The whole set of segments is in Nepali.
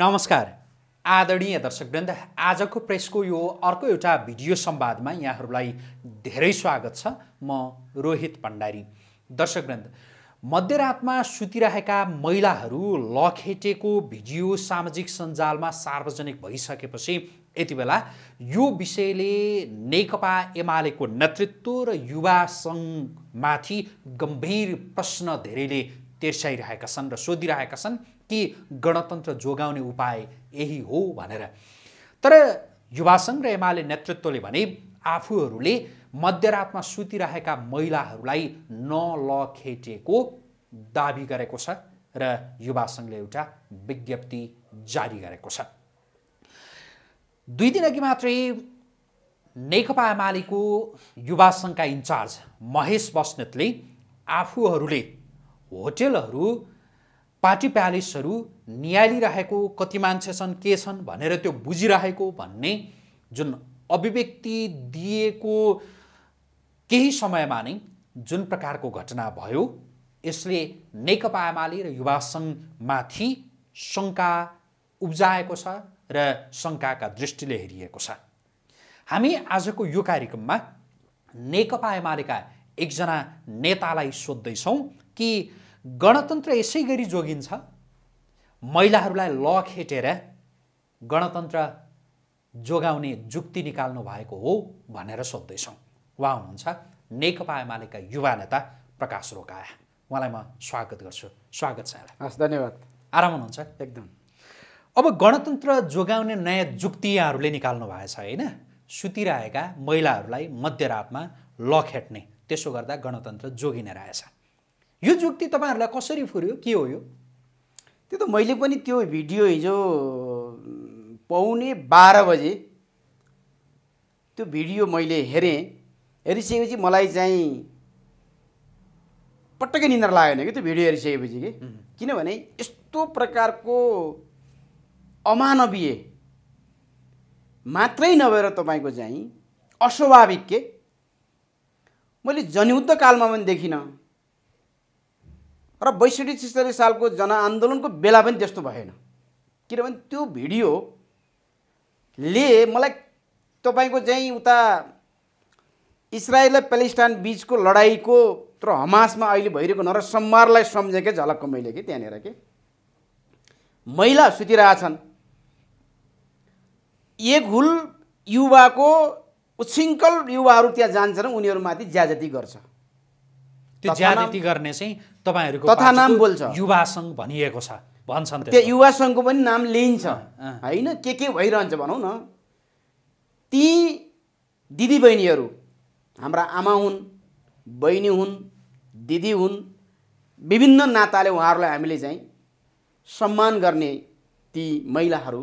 नमस्कार आदरणीय दर्शकवृन्द आजको प्रेसको यो अर्को एउटा भिडियो संवादमा यहाँहरूलाई धेरै स्वागत छ म रोहित भण्डारी दर्शकवृन्द मध्यरातमा सुतिरहेका महिलाहरू लखेटेको भिडियो सामाजिक सञ्जालमा सार्वजनिक भइसकेपछि यति बेला यो विषयले नेकपा एमालेको नेतृत्व र युवा सङ्घमाथि गम्भीर प्रश्न धेरैले तेर्स्याइरहेका छन् र सोधिरहेका छन् कि गणतन्त्र जोगाउने उपाय यही हो भनेर तर युवा सङ्घ र एमाले नेतृत्वले भने आफूहरूले मध्यरातमा सुतिरहेका महिलाहरूलाई नलखेटेको दावी गरेको छ र युवा सङ्घले एउटा विज्ञप्ति जारी गरेको छ दुई दिन अघि मात्रै नेकपा एमालेको युवा सङ्घका इन्चार्ज महेश बस्नेतले आफूहरूले होटेलहरू पार्टी प्यालेसहरू नियालिरहेको कति मान्छे छन् के छन् भनेर त्यो बुझिरहेको भन्ने जुन अभिव्यक्ति दिएको केही समयमा नै जुन प्रकारको घटना भयो यसले नेकपा एमाले र युवा सङ्घमाथि शङ्का उब्जाएको छ र शङ्काका दृष्टिले हेरिएको छ हामी आजको यो कार्यक्रममा नेकपा एमालेका एकजना नेतालाई सोद्धैछौँ कि गणतन्त्र यसै गरी जोगिन्छ महिलाहरूलाई ल खेटेर गणतन्त्र जोगाउने जुक्ति निकाल्नु भएको हो भनेर सोध्दैछौँ उहाँ हुनुहुन्छ नेकपा एमालेका युवा नेता प्रकाश रोकाया उहाँलाई म स्वागत गर्छु स्वागत छ हस् धन्यवाद आराम हुनुहुन्छ एकदम अब गणतन्त्र जोगाउने नयाँ जुक्ति यहाँहरूले निकाल्नु भएछ होइन सुतिरहेका महिलाहरूलाई मध्यरातमा ल खेट्ने त्यसो गर्दा गणतन्त्र जोगिने रहेछ यो जुक्ति तपाईँहरूलाई कसरी फुर्यो के हो यो त्यो त मैले पनि त्यो भिडियो हिजो पाउने बाह्र बजे त्यो भिडियो मैले हेरेँ हेरिसकेपछि मलाई चाहिँ पटक्कै निन्द्रा लागेन कि त्यो भिडियो हेरिसकेपछि कि किनभने यस्तो प्रकारको अमानवीय मात्रै नभएर तपाईँको चाहिँ अस्वाभाविक के मैले जनयुद्ध कालमा पनि देखिनँ र बैसठी छिसठी सालको जनआन्दोलनको बेला पनि त्यस्तो भएन किनभने त्यो भिडियोले मलाई तपाईँको चाहिँ उता इसरायल र प्यालेस्टाइन बिचको लडाइँको तर हमासमा अहिले भइरहेको नर सम्मारलाई सम्झेकै झलक्क मैले कि त्यहाँनिर के महिला सुतिरहेछन् एक हुल युवाको उछिङ्कल युवाहरू त्यहाँ जान्छन् उनीहरूमाथि ज्याजती गर्छ त्यो ज्यादती गर्ने चाहिँ तपाईँहरूको तथा नाम बोल्छ युवा सङ्घ भनिएको छ भन्छन् त्यो युवा सङ्घको पनि नाम लिइन्छ होइन के के भइरहन्छ भनौँ न ती दिदीबहिनीहरू हाम्रा आमा हुन् बहिनी हुन् दिदी हुन् विभिन्न नाताले उहाँहरूलाई हामीले चाहिँ सम्मान गर्ने ती महिलाहरू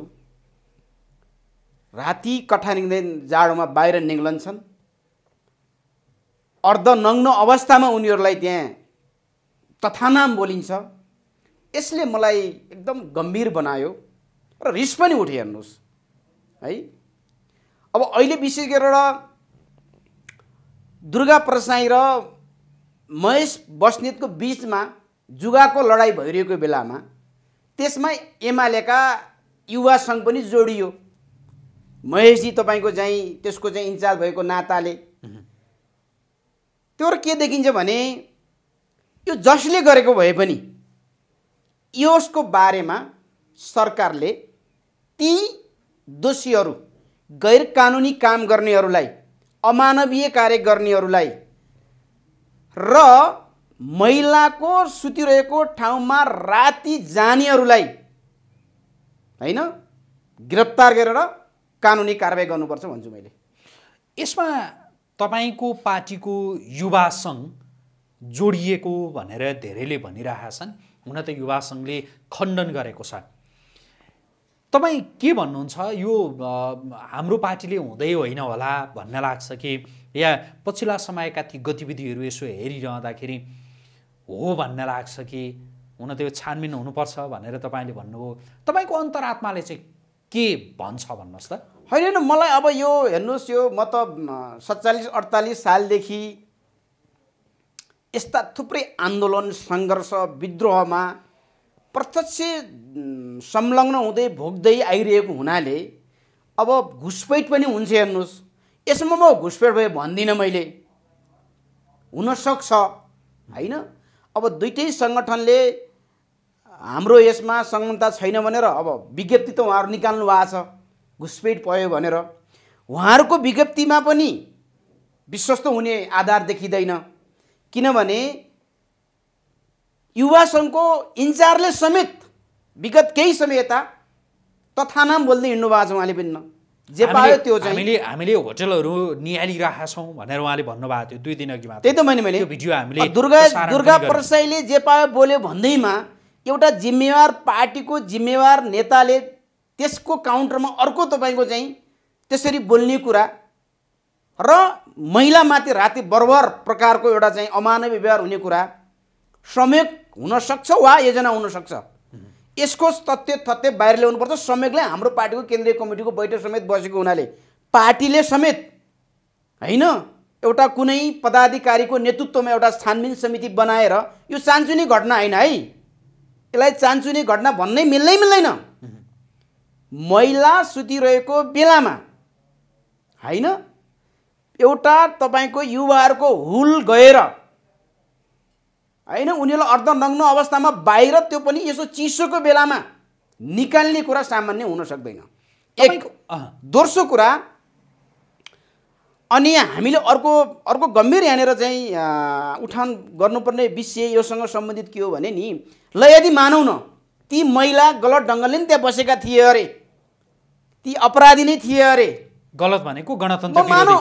राति कठा निक्दै जाडोमा बाहिर निक्लन्छन् अर्ध अर्धनग्न अवस्थामा उनीहरूलाई त्यहाँ तथानाम बोलिन्छ यसले मलाई एकदम गम्भीर बनायो र रिस पनि उठ्यो हेर्नुहोस् है अब अहिले विशेष गरेर दुर्गा प्रसाई र महेश बस्नेतको बिचमा जुगाको लडाइँ भइरहेको बेलामा त्यसमा एमालेका युवा सङ्घ पनि जोडियो महेशजी तपाईँको चाहिँ त्यसको चाहिँ इन्चार्ज भएको नाताले त्यो के देखिन्छ भने यो जसले गरेको भए पनि यसको बारेमा सरकारले ती दोषीहरू गैर कानुनी काम गर्नेहरूलाई अमानवीय कार्य गर्नेहरूलाई र महिलाको सुतिरहेको ठाउँमा राति जानेहरूलाई होइन गिरफ्तार गरेर कानुनी कारवाही गर्नुपर्छ भन्छु मैले यसमा तपाईँको पार्टीको युवा सङ्घ जोडिएको भनेर धेरैले भनिरहेका छन् हुन त युवा सङ्घले खण्डन गरेको छ तपाईँ के भन्नुहुन्छ यो हाम्रो पार्टीले हुँदै होइन होला भन्ने लाग्छ कि या पछिल्ला समयका ती गतिविधिहरू यसो हेरिरहँदाखेरि हो भन्ने लाग्छ कि हुन त यो छानबिन हुनुपर्छ भनेर तपाईँले भन्नुभयो तपाईँको अन्तरात्माले चाहिँ के भन्छ भन्नुहोस् त होइन होइन मलाई अब यो हेर्नुहोस् यो म त सत्तालिस अडतालिस सालदेखि यस्ता थुप्रै आन्दोलन सङ्घर्ष विद्रोहमा प्रत्यक्ष संलग्न हुँदै भोग्दै आइरहेको हुनाले अब घुसपेट पनि हुन्छ हेर्नुहोस् यसमा म घुसपेट भए भन्दिनँ मैले हुनसक्छ होइन अब दुइटै सङ्गठनले हाम्रो यसमा सङ्गमता छैन भनेर अब विज्ञप्ति त उहाँहरू निकाल्नु भएको छ घुसपेट भयो भनेर उहाँहरूको विज्ञप्तिमा पनि विश्वस्त हुने आधार देखिँदैन किनभने युवा सङ्घको इन्चार्जले समेत विगत केही समय यता तथानाम बोल्दै हिँड्नु भएको छ उहाँले पनि जे पायो त्यो चाहिँ हामीले हामीले होटलहरू निहालिरहेका छौँ भनेर उहाँले भन्नुभएको थियो दुई दिन अघि त्यही त मैले मैले भिडियो हामीले दुर्गा दुर्गा प्रसाईले जे पायो बोल्यो भन्दैमा एउटा जिम्मेवार पार्टीको जिम्मेवार नेताले त्यसको काउन्टरमा अर्को तपाईँको चाहिँ त्यसरी बोल्ने कुरा र महिलामाथि राति बर्बर प्रकारको एउटा चाहिँ अमानवीय व्यवहार हुने कुरा श्रमिक हुनसक्छ वा योजना हुनसक्छ यसको तथ्य तथ्य बाहिर ल्याउनुपर्छ श्रमिकले हाम्रो पार्टीको केन्द्रीय कमिटीको बैठक समेत बसेको हुनाले पार्टीले समेत होइन एउटा कुनै पदाधिकारीको नेतृत्वमा एउटा छानबिन समिति बनाएर यो चान्चुनी घटना होइन है यसलाई चान्चुनी घटना भन्नै मिल्नै मिल्दैन महिला सुतिरहेको बेलामा होइन एउटा तपाईँको युवाहरूको हुल गएर होइन उनीहरूलाई अर्धनग्न अवस्थामा बाहिर त्यो पनि यसो चिसोको बेलामा निकाल्ने कुरा सामान्य हुन सक्दैन एक दोस्रो कुरा अनि हामीले अर्को अर्को गम्भीर यहाँनिर चाहिँ उठान गर्नुपर्ने विषय योसँग सम्बन्धित के हो भने नि ल यदि मानौ न ती महिला गलत ढङ्गले नि त्यहाँ बसेका थिए अरे ती अपराधी नै थिए अरे गलत भनेको गणतन्त्र मानौ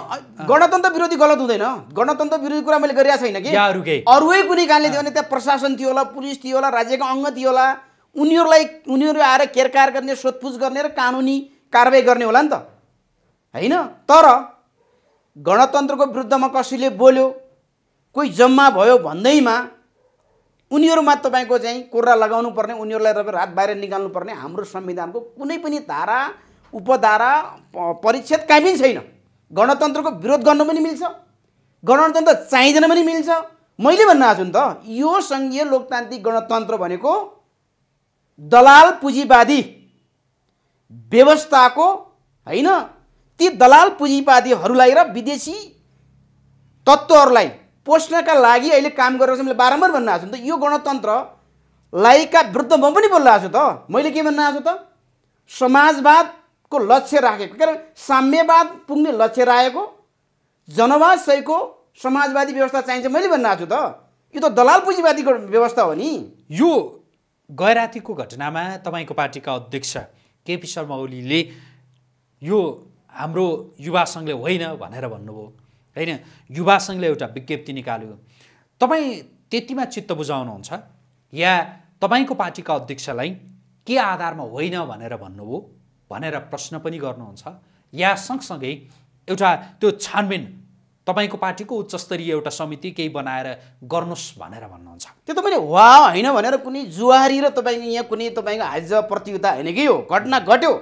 गणतन्त्र विरोधी गलत हुँदैन गणतन्त्र विरोधी कुरा मैले गरिरहेको छैन कि अरूै कुनै कारणले थियो भने त्यहाँ प्रशासन थियो होला पुलिस थियो होला राज्यको अङ्ग थियो होला उनीहरूलाई उनीहरू आएर केरकार गर्ने सोधपुछ गर्ने र कानुनी कारवाही गर्ने होला नि त होइन तर गणतन्त्रको विरुद्धमा कसैले बोल्यो कोही जम्मा भयो भन्दैमा उनीहरूमा तपाईँको चाहिँ कोरा लगाउनु पर्ने उनीहरूलाई तपाईँ रात बाहिर पर्ने हाम्रो संविधानको कुनै पनि धारा उपधारा परिच्छेद कहीँ पनि छैन गणतन्त्रको विरोध गर्नु पनि मिल्छ गणतन्त्र चाहिँदैन पनि मिल्छ मैले भन्न आएको छु नि त यो सङ्घीय लोकतान्त्रिक गणतन्त्र भनेको दलाल पुँजीवादी व्यवस्थाको होइन ती दलाल पुँजीवादीहरूलाई र विदेशी तत्त्वहरूलाई पोस्नका लागि अहिले काम गरेर मैले बारम्बार भन्न आएको छु नि त यो गणतन्त्र लाइका विरुद्ध म पनि बोल्न आएको छु त मैले के भन्न आएको छु त समाजवाद को लक्ष्य राखेको कारण साम्यवाद पुग्ने लक्ष्य राखेको जनवाद सहिको समाजवादी व्यवस्था चाहिन्छ मैले भन्न आएको छु त यो त दलाल पुँजीवादीको व्यवस्था हो नि यो गैरातीको घटनामा तपाईँको पार्टीका अध्यक्ष केपी शर्मा ओलीले यो हाम्रो युवा सङ्घले होइन भनेर भन्नुभयो होइन युवा सङ्घले एउटा विज्ञप्ति निकाल्यो तपाईँ त्यतिमा चित्त बुझाउनुहुन्छ या तपाईँको पार्टीका अध्यक्षलाई के आधारमा होइन भनेर भन्नुभयो भनेर प्रश्न पनि गर्नुहुन्छ या सँगसँगै एउटा त्यो छानबिन तपाईँको पार्टीको उच्चस्तरीय एउटा समिति केही बनाएर गर्नुहोस् भनेर भन्नुहुन्छ त्यो त मैले वा होइन भनेर कुनै जुहारी र तपाईँको यहाँ कुनै तपाईँको हाज प्रतियोगिता होइन कि हो घटना घट्यो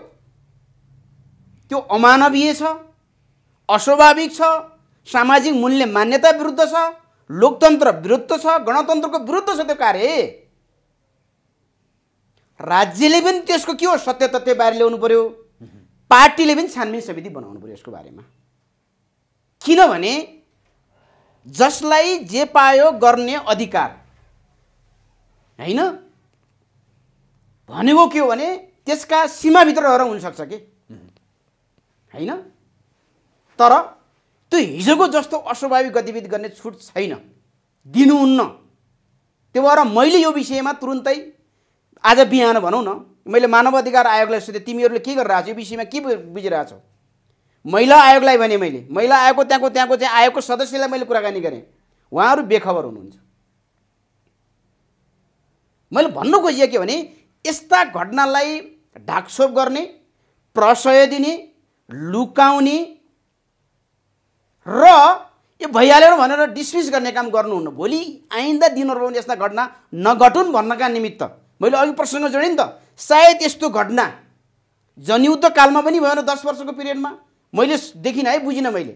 त्यो अमानवीय छ अस्वाभाविक छ सामाजिक मूल्य मान्यता विरुद्ध छ लोकतन्त्र विरुद्ध छ गणतन्त्रको विरुद्ध छ त्यो कार्य राज्यले पनि त्यसको के हो सत्य तथ्य बाहिर ल्याउनु पऱ्यो पार्टीले पनि छानबिन समिति बनाउनु पऱ्यो यसको बारेमा किनभने जसलाई जे पायो गर्ने अधिकार होइन भनेको के हो भने त्यसका सीमाभित्र रहेर हुनसक्छ कि होइन तर त्यो हिजोको जस्तो अस्वाभाविक गतिविधि गर्ने छुट छैन दिनुहुन्न त्यो भएर मैले यो विषयमा तुरुन्तै आज बिहान भनौँ न मैले मानव अधिकार आयोगलाई सोधेँ तिमीहरूले के गरिरहेको छौ यो विषयमा के बुझिरहेछौ महिला आयोगलाई भने मैले महिला आयोगको त्यहाँको त्यहाँको चाहिँ आयोगको सदस्यलाई मैले कुराकानी गरेँ उहाँहरू बेखबर हुनुहुन्छ मैले भन्नु खोजिएँ के भने यस्ता घटनालाई ढाकछोप गर्ने प्रशय दिने लुकाउने र यो भइहाल्यो भनेर डिसमिस गर्ने काम गर्नुहुन्न भोलि आइन्दा दिनहरूमा यस्ता घटना नघटुन् भन्नका निमित्त मैले अघि प्रसङ्ग जोडेँ नि त सायद यस्तो घटना जनयुद्ध कालमा पनि भएन दस वर्षको पिरियडमा मैले देखिनँ है बुझिनँ मैले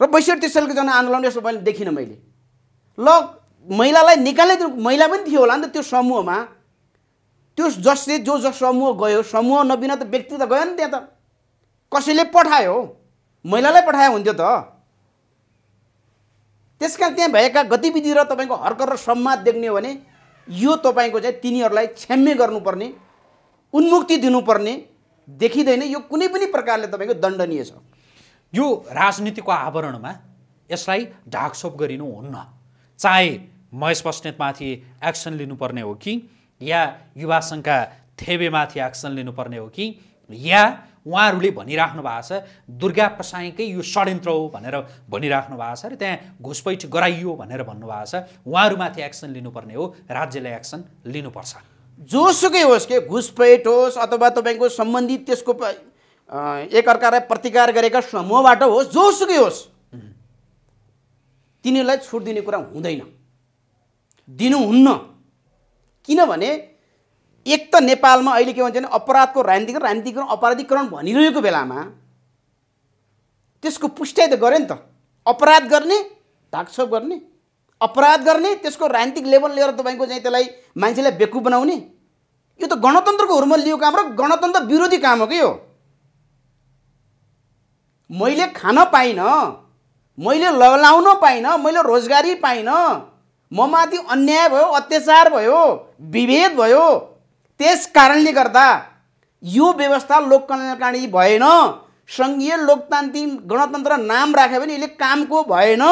र बैसठी सालको जनआन्दोलन यसो मैले देखिनँ मैले ल महिलालाई निकाल्ने महिला पनि थियो होला नि त त्यो समूहमा त्यो जसले जो जस समूह गयो समूह नबिना त व्यक्ति त गयो नि त्यहाँ त कसैले पठायो महिलालाई पठायो हुन्थ्यो त त्यस कारण त्यहाँ भएका गतिविधि र तपाईँको हर्कर र सम्मान देख्ने हो भने यो तपाईँको चाहिँ तिनीहरूलाई क्षम्य गर्नुपर्ने उन्मुक्ति दिनुपर्ने देखिँदैन यो कुनै पनि प्रकारले तपाईँको दण्डनीय छ यो राजनीतिको आवरणमा यसलाई ढाकछोप गरिनु हुन्न चाहे महेश बस्नेतमाथि एक्सन लिनुपर्ने हो कि या युवा सङ्घका थेबेमाथि एक्सन लिनुपर्ने हो कि या उहाँहरूले भनिराख्नु भएको छ दुर्गा प्रसाईकै यो षड्यन्त्र हो भनेर भनिराख्नु भएको छ र त्यहाँ घुसपैठ गराइयो भनेर भन्नुभएको छ उहाँहरूमाथि एक्सन लिनुपर्ने हो राज्यले एक्सन लिनुपर्छ जोसुकै होस् के घुसपैठ होस् अथवा तपाईँको सम्बन्धित त्यसको एकअर्कालाई प्रतिकार गरेका समूहबाट होस् जोसुकै होस् तिनीहरूलाई छुट दिने कुरा हुँदैन दिनुहुन्न किनभने एक त नेपालमा अहिले के भन्छ भने अपराधको राजनीतिकरण राजनीतिकरण अपराधिकरण भनिरहेको बेलामा त्यसको पुष्टि त गऱ्यो नि त अपराध गर्ने ढाकछोप गर्ने अपराध गर्ने त्यसको राजनीतिक लेभल लिएर तपाईँको चाहिँ त्यसलाई मान्छेलाई बेकु बनाउने यो त गणतन्त्रको हुर्मल लियो काम र गणतन्त्र विरोधी काम हो कि यो मैले खान पाइनँ मैले लगाउन पाइनँ मैले रोजगारी पाइनँ ममाथि अन्याय भयो अत्याचार भयो विभेद भयो त्यस कारणले गर्दा यो व्यवस्था लोककल्याणकारी भएन सङ्घीय लोकतान्त्रिक गणतन्त्र नाम राख्यो भने यसले कामको भएन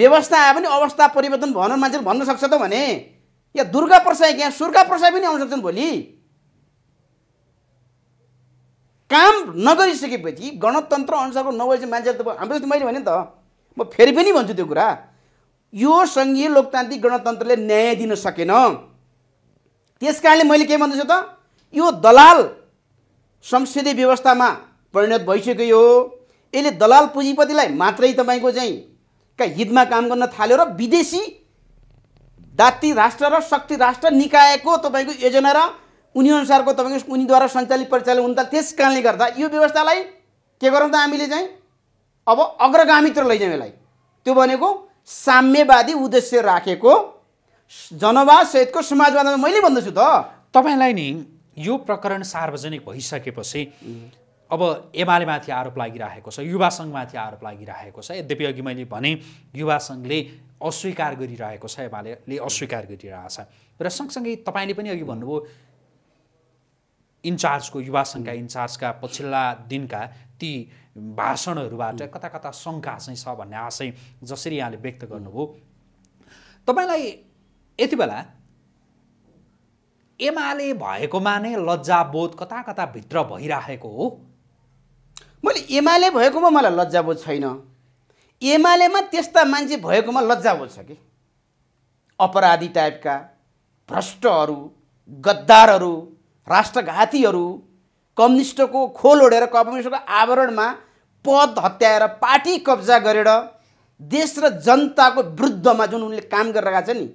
व्यवस्था आयो भने अवस्था परिवर्तन भएन मान्छेले भन्न सक्छ त भने या दुर्गा प्रसाई यहाँ सुर्गा प्रसाई पनि आउन सक्छन् भोलि काम नगरिसकेपछि गणतन्त्र अनुसारको नभएपछि मान्छेले त हाम्रो मैले भने नि त म फेरि पनि भन्छु त्यो कुरा यो सङ्घीय लोकतान्त्रिक गणतन्त्रले न्याय दिन सकेन त्यस कारणले मैले के भन्दैछु त यो दलाल संसदीय व्यवस्थामा परिणत भइसक्यो हो यसले दलाल पुँजीपतिलाई मात्रै तपाईँको चाहिँ का हितमा काम गर्न थाल्यो र विदेशी दाती राष्ट्र र शक्ति राष्ट्र निकायको तपाईँको योजना र उनी उनीअनुसारको तपाईँको उनीद्वारा सञ्चालित परिचालन हुन त त्यस कारणले गर्दा यो व्यवस्थालाई के गरौँ त हामीले चाहिँ अब अग्रगामीतिर लैजाउँ यसलाई त्यो भनेको साम्यवादी उद्देश्य राखेको जनवास सहितको समाजवादमा मैले भन्दछु त तपाईँलाई नि यो प्रकरण सार्वजनिक भइसकेपछि अब एमालेमाथि आरोप लागिरहेको छ युवा सङ्घमाथि आरोप लागिरहेको छ यद्यपि अघि मैले भने युवा सङ्घले अस्वीकार गरिरहेको छ एमाले अस्वीकार गरिरहेछ र सँगसँगै तपाईँले पनि अघि भन्नुभयो इन्चार्जको युवा सङ्घका इन्चार्जका पछिल्ला दिनका ती भाषणहरूबाट कता कता शङ्का चाहिँ छ भन्ने आशय जसरी यहाँले व्यक्त गर्नुभयो तपाईँलाई यति बेला एमाले भएकोमा नै लज्जाबोध कता कता भित्र भइराखेको हो मैले एमाले भएकोमा मलाई लज्जाबोध छैन एमालेमा त्यस्ता मान्छे भएकोमा लज्जाबोध छ कि अपराधी टाइपका भ्रष्टहरू गद्दारहरू राष्ट्रघातीहरू कम्युनिस्टको खोल ओढेर कम्युनिस्टको आवरणमा पद हत्याएर पार्टी कब्जा गरेर देश र जनताको विरुद्धमा जुन उनले काम गरिरहेका छ नि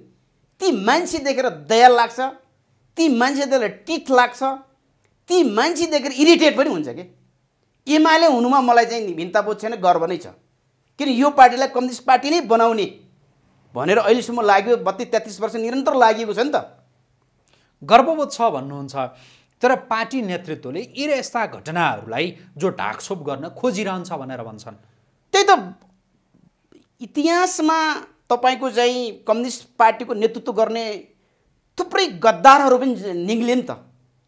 ती मान्छे देखेर दया लाग्छ ती मान्छे देखेर टिट लाग्छ ती मान्छे देखेर इरिटेट पनि हुन्छ कि एमाले हुनुमा मलाई चाहिँ भिन्ताबोध छैन गर्व नै छ किन यो पार्टीलाई कम्युनिस्ट पार्टी नै बनाउने भनेर अहिलेसम्म लाग्यो बत्तिस तेत्तिस वर्ष निरन्तर लागेको छ नि त गर्वबोध छ भन्नुहुन्छ तर पार्टी नेतृत्वले यी र यस्ता घटनाहरूलाई जो ढाकछोप गर्न खोजिरहन्छ भनेर भन्छन् त्यही त इतिहासमा तपाईँको चाहिँ कम्युनिस्ट पार्टीको नेतृत्व गर्ने थुप्रै गद्दारहरू पनि निक्लियो नि त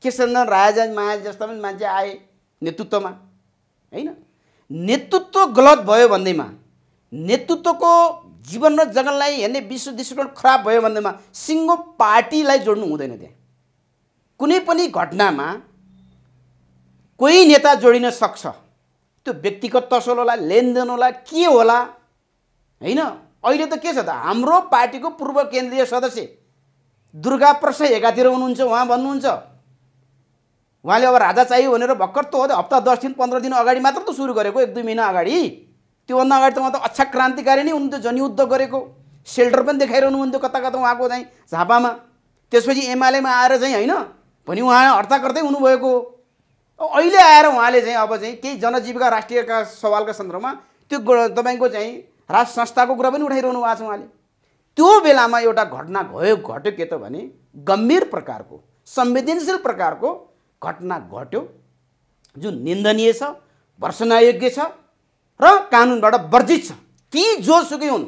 केशरन्दन राजा माया जस्ता पनि मान्छे आए नेतृत्वमा होइन नेतृत्व गलत भयो भन्दैमा नेतृत्वको जीवन र जगनलाई हेर्ने विश्व दृष्टिकोण खराब भयो भन्दैमा सिङ्गो पार्टीलाई जोड्नु हुँदैन त्यहाँ कुनै पनि घटनामा कोही नेता जोडिन सक्छ त्यो व्यक्तिगत तसोल होला लेनदेन होला के होला होइन अहिले त के छ त हाम्रो पार्टीको पूर्व केन्द्रीय सदस्य दुर्गा प्रसाद एकातिर हुनुहुन्छ उहाँ भन्नुहुन्छ उहाँले अब राजा चाहियो भनेर भर्खर त हो त हप्ता दस दिन पन्ध्र दिन अगाडि मात्र त सुरु गरेको एक दुई महिना अगाडि त्योभन्दा अगाडि त उहाँ त अच्छा क्रान्तिकारी नै हुनुहुन्थ्यो जनयुद्ध गरेको सेल्टर पनि देखाइरहनु देखाइरहनुहुन्थ्यो कता कता उहाँको चाहिँ झापामा त्यसपछि एमआलएमा आएर चाहिँ होइन भने उहाँ गर्दै हुनुभएको अहिले आएर उहाँले चाहिँ अब चाहिँ केही जनजीविका राष्ट्रियका सवालका सन्दर्भमा त्यो तपाईँको चाहिँ राज संस्थाको कुरा पनि उठाइरहनु भएको छ उहाँले त्यो बेलामा एउटा घटना भयो घट्यो के त भने गम्भीर प्रकारको संवेदनशील प्रकारको घटना घट्यो जुन निन्दनीय छ वर्षनायोग्य छ र कानुनबाट वर्जित छ ती जोसुकै हुन्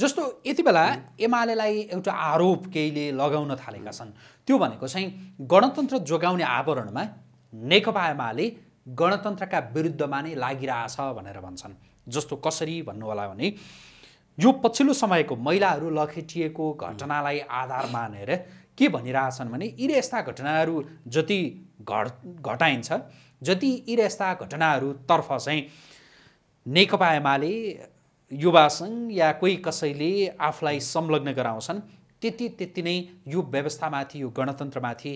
जस्तो यति बेला एमालेलाई एउटा आरोप केहीले लगाउन थालेका छन् त्यो भनेको चाहिँ गणतन्त्र जोगाउने आवरणमा नेकपा एमाले गणतन्त्रका विरुद्धमा नै लागिरहेछ भनेर भन्छन् जस्तो कसरी भन्नुहोला भने यो पछिल्लो समयको महिलाहरू लखेटिएको घटनालाई आधार मानेर के भनिरहेछन् भने यी यस्ता घटनाहरू जति घट घटाइन्छ जति यी यस्ता घटनाहरूतर्फ चाहिँ नेकपा एमाले युवासँग या कोही कसैले आफूलाई संलग्न गराउँछन् त्यति त्यति नै यो व्यवस्थामाथि यो गणतन्त्रमाथि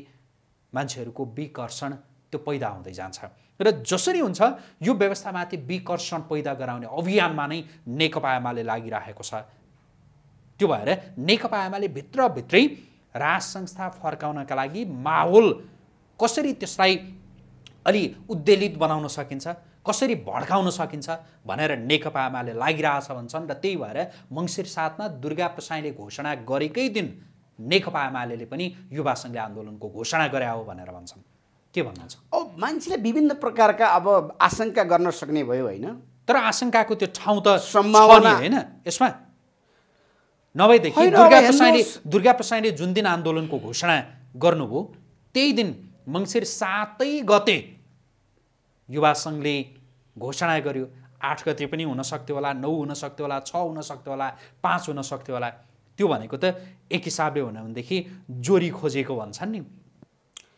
मान्छेहरूको विकर्षण त्यो पैदा हुँदै जान्छ र जसरी हुन्छ यो व्यवस्थामाथि विकर्षण पैदा गराउने अभियानमा नै नेकपा एमाले लागिरहेको छ त्यो भएर नेकपा एमाले भित्रभित्रै राज संस्था फर्काउनका लागि माहौल कसरी त्यसलाई अलि उद्वेलित बनाउन सकिन्छ कसरी भड्काउन सकिन्छ भनेर नेकपा एमाले लागिरहेछ भन्छन् र त्यही भएर मङ्सिर साथमा दुर्गा प्रसाईले घोषणा गरेकै दिन नेकपा एमाले पनि युवा सङ्घले आन्दोलनको घोषणा गरे हो भनेर भन्छन् के भन्नुहुन्छ अब मान्छेले विभिन्न प्रकारका अब आशंका गर्न सक्ने भयो होइन तर आशंकाको त्यो ठाउँ त सम्भावना होइन यसमा नभएदेखि दुर्गा प्रसाईले दुर्गा प्रसाईले जुन दिन आन्दोलनको घोषणा गर्नुभयो त्यही दिन मङ्सिर सातै गते युवा सङ्घले घोषणा गर्यो आठ गते पनि हुन सक्थ्यो होला नौ सक्थ्यो होला छ सक्थ्यो होला पाँच सक्थ्यो होला त्यो भनेको त एक हिसाबले हुन भनेदेखि जोरी खोजेको भन्छन् नि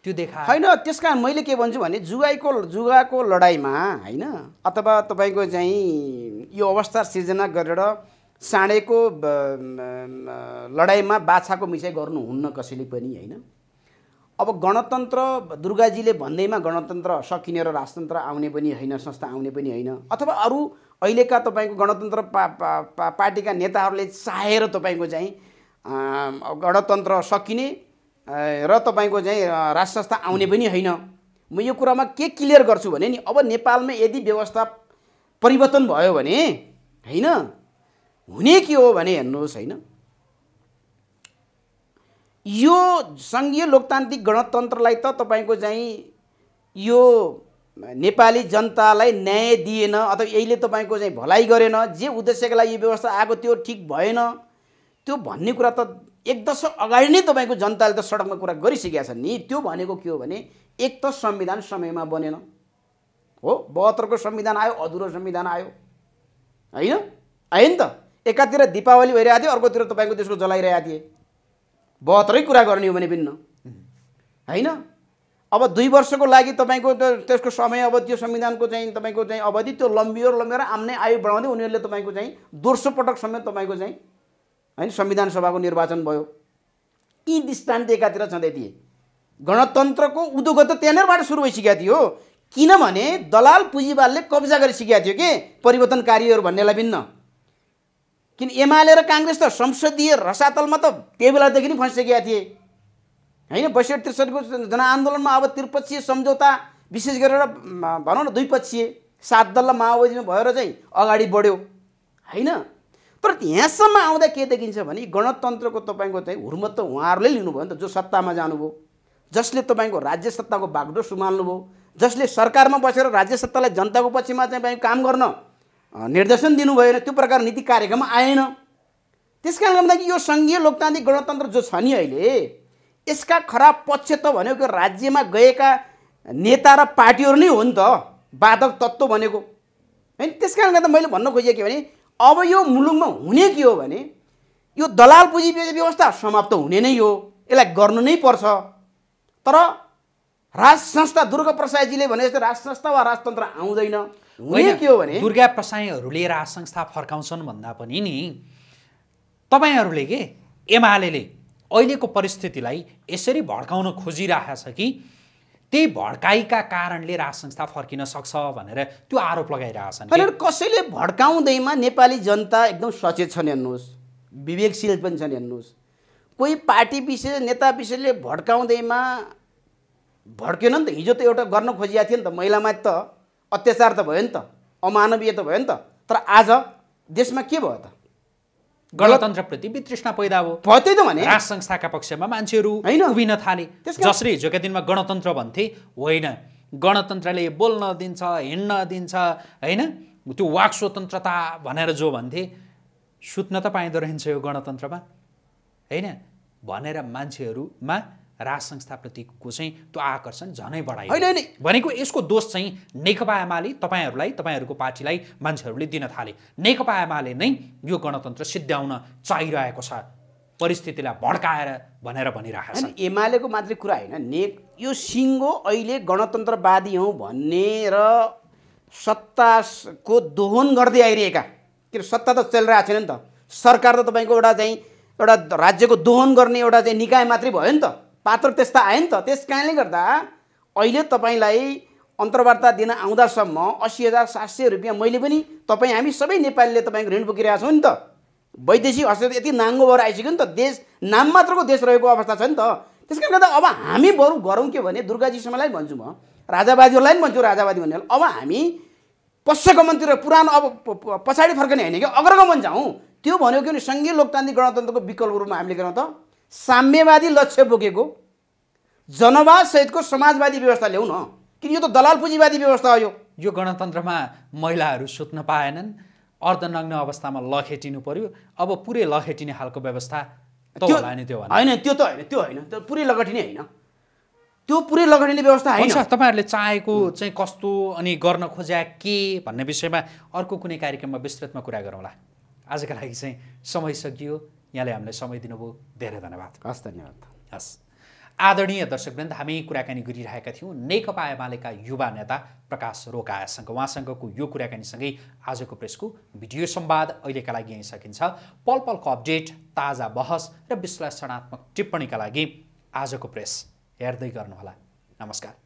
त्यो देखा होइन त्यस कारण मैले के भन्छु भने जुवाईको जुवाको लडाइँमा होइन अथवा तपाईँको चाहिँ यो अवस्था सिर्जना गरेर साँडेको लडाइँमा बाछाको मिसाइ हुन्न कसैले पनि होइन अब गणतन्त्र दुर्गाजीले भन्दैमा गणतन्त्र सकिने र राजतन्त्र आउने पनि होइन संस्था आउने पनि होइन अथवा अरू अहिलेका तपाईँको गणतन्त्र पा, पा, पा पार्टीका नेताहरूले चाहेर तपाईँको चाहिँ गणतन्त्र सकिने र तपाईँको चाहिँ राज संस्था आउने पनि होइन म यो कुरामा के क्लियर गर्छु भने नि अब नेपालमा यदि व्यवस्था परिवर्तन भयो भने होइन हुने के हो भने हेर्नुहोस् होइन यो सङ्घीय लोकतान्त्रिक गणतन्त्रलाई त तपाईँको चाहिँ यो नेपाली जनतालाई न्याय दिएन अथवा यसले तपाईँको चाहिँ भलाइ गरेन जे उद्देश्यका लागि यो व्यवस्था आएको त्यो ठिक भएन त्यो भन्ने कुरा त एक दशक अगाडि नै तपाईँको जनताले त सडकमा कुरा गरिसकेका छन् नि त्यो भनेको के हो भने एक त संविधान समयमा बनेन हो बहत्तरको संविधान आयो अधुरो संविधान आयो होइन आयो त एकातिर दिपावली भइरहेको थियो अर्कोतिर तपाईँको देशको जलाइरहेको थिए बहत्तरै कुरा गर्ने हो भने भिन्न होइन अब दुई वर्षको लागि तपाईँको त्यसको समय अब त्यो संविधानको चाहिँ तपाईँको चाहिँ अवधि त्यो लम्बियो लम्बिएर आम्नै आयु बढाउँदै उनीहरूले तपाईँको चाहिँ दोस्रो समय तपाईँको चाहिँ होइन संविधान सभाको निर्वाचन भयो यी दृष्टान्त एकातिर छँदै थिए गणतन्त्रको उद्योगत त त्यहाँनिरबाट सुरु भइसकेको थियो किनभने दलाल पुँजीवालले कब्जा गरिसकेको थियो कि परिवर्तनकारीहरू भन्नेलाई भिन्न किन एमाले र काङ्ग्रेस त संसदीय रसातलमा त त्यही बेलादेखि नै फँसिसकेका थिए होइन बैसठी त्रिसठीको जनआन्दोलनमा अब त्रिपक्षीय सम्झौता विशेष गरेर भनौँ न दुईपक्षीय सात दल र माओवादीमा भएर चाहिँ अगाडि बढ्यो होइन तर यहाँसम्म आउँदा के देखिन्छ भने गणतन्त्रको तपाईँको चाहिँ हुर्मत त उहाँहरूले लिनुभयो नि त जो सत्तामा जानुभयो जसले तपाईँको राज्य सत्ताको बागडोर सुमाल्नुभयो जसले सरकारमा बसेर राज्य सत्तालाई जनताको पछिमा चाहिँ काम गर्न निर्देशन दिनुभयो त्यो प्रकार नीति कार्यक्रम आएन त्यस कारणले गर्दाखेरि यो सङ्घीय लोकतान्त्रिक गणतन्त्र जो छ नि अहिले यसका खराब पक्ष त भनेको राज्यमा गएका नेता र पार्टीहरू नै हो नि त बाधक तत्त्व भनेको होइन त्यस कारणले गर्दा मैले भन्न खोजेँ के भने अब यो मुलुकमा हुने के हो भने यो दलाल पुँजी व्यवस्था समाप्त हुने नै हो यसलाई गर्नु नै पर्छ तर राज संस्था दुर्गा प्रसाईजीले भने जस्तो राज संस्था वा राजतन्त्र आउँदैन हुने के हो भने दुर्गा प्रसाईहरूले राज संस्था फर्काउँछन् भन्दा पनि नि तपाईँहरूले के एमाले अहिलेको परिस्थितिलाई यसरी भड्काउन छ कि त्यही भड्काइका कारणले राज संस्था फर्किन सक्छ भनेर त्यो आरोप लगाइरहेछन् अहिले कसैले भड्काउँदैमा नेपाली जनता एकदम सचेत छन् हेर्नुहोस् विवेकशील पनि छन् हेर्नुहोस् कोही पार्टी विशेष नेता विशेषले भड्काउँदैमा भड्केन नि त हिजो त एउटा गर्न खोजिएको थियो नि त महिलामा त अत्याचार त भयो नि त अमानवीय त भयो नि त तर आज देशमा के भयो त गणतन्त्रप्रति वितृष्णा पैदा हो त्यही त भने राज संस्थाका पक्षमा मान्छेहरू होइन उभिन थाले जसरी हिजोका दिनमा गणतन्त्र भन्थे होइन गणतन्त्रले बोल्न दिन्छ हिँड्न दिन्छ होइन त्यो वाक स्वतन्त्रता भनेर जो भन्थे सुत्न त पाइँदो रहेछ यो गणतन्त्रमा होइन भनेर मान्छेहरूमा राज संस्थाप्रतिको चाहिँ त्यो आकर्षण झनै बढायो होइन भनेको यसको दोष चाहिँ नेकपा एमाले तपाईँहरूलाई तपाईँहरूको पार्टीलाई मान्छेहरूले दिन थाले नेकपा एमाले नै यो गणतन्त्र सिद्ध्याउन चाहिरहेको छ परिस्थितिलाई भड्काएर भनेर भनिरहेको छ एमालेको मात्रै कुरा होइन ने यो सिङ्गो अहिले गणतन्त्रवादी हौ भन्ने र सत्ताको दोहन गर्दै आइरहेका किन सत्ता त चलिरहेको छैन नि त सरकार त तपाईँको एउटा चाहिँ एउटा राज्यको दोहन गर्ने एउटा चाहिँ निकाय मात्रै भयो नि त पात्र त्यस्ता आयो नि त त्यस कारणले गर्दा अहिले तपाईँलाई अन्तर्वार्ता दिन आउँदासम्म असी हजार सात सय रुपियाँ मैले पनि तपाईँ हामी सबै नेपालीले तपाईँको ऋण बोकिरहेको छौँ नि त वैदेशिक हस्तक्षेप यति नाङ्गो भएर आइसक्यो नि त देश नाम मात्रको देश रहेको अवस्था छ नि त त्यस कारणले गर्दा अब हामी बरु गरौँ के भने दुर्गाजीसम्मलाई भन्छु म राजावादीहरूलाई पनि भन्छु राजावादी भन्ने अब हामी मन्त्री र पुरानो अब पछाडि फर्कने होइन कि अग्रगमन जाउँ त्यो भन्यो कि सङ्घीय लोकतान्त्रिक गणतन्त्रको विकल्प रूपमा हामीले गरौँ त साम्यवादी लक्ष्य बोकेको जनवादसहितको समाजवादी व्यवस्था ल्याउन किन यो त दलाल पुँजीवादी व्यवस्था हो यो यो गणतन्त्रमा महिलाहरू सुत्न पाएनन् अर्धनग्न अवस्थामा लखेटिनु पर्यो अब पुरै लखेटिने खालको व्यवस्था त्यो होइन त्यो होइन त्यो त होइन त्यो होइन त्यो पुरै लगटिने होइन त्यो पुरै लगटिने व्यवस्था होइन तपाईँहरूले चाहेको चाहिँ कस्तो अनि गर्न खोज्या के भन्ने विषयमा अर्को कुनै कार्यक्रममा विस्तृतमा कुरा गरौँला आजका लागि चाहिँ समय सकियो यहाँले हामीलाई समय दिनुभयो धेरै धन्यवाद हस् धन्यवाद हस् आदरणीय दर्शकवृन्द हामी कुराकानी गरिरहेका थियौँ नेकपा एमालेका युवा नेता प्रकाश रोकायासँग उहाँसँगको यो कुराकानीसँगै आजको प्रेसको भिडियो सम्वाद अहिलेका लागि यहीँ सकिन्छ पल पलको अपडेट ताजा बहस र विश्लेषणात्मक टिप्पणीका लागि आजको प्रेस हेर्दै गर्नुहोला नमस्कार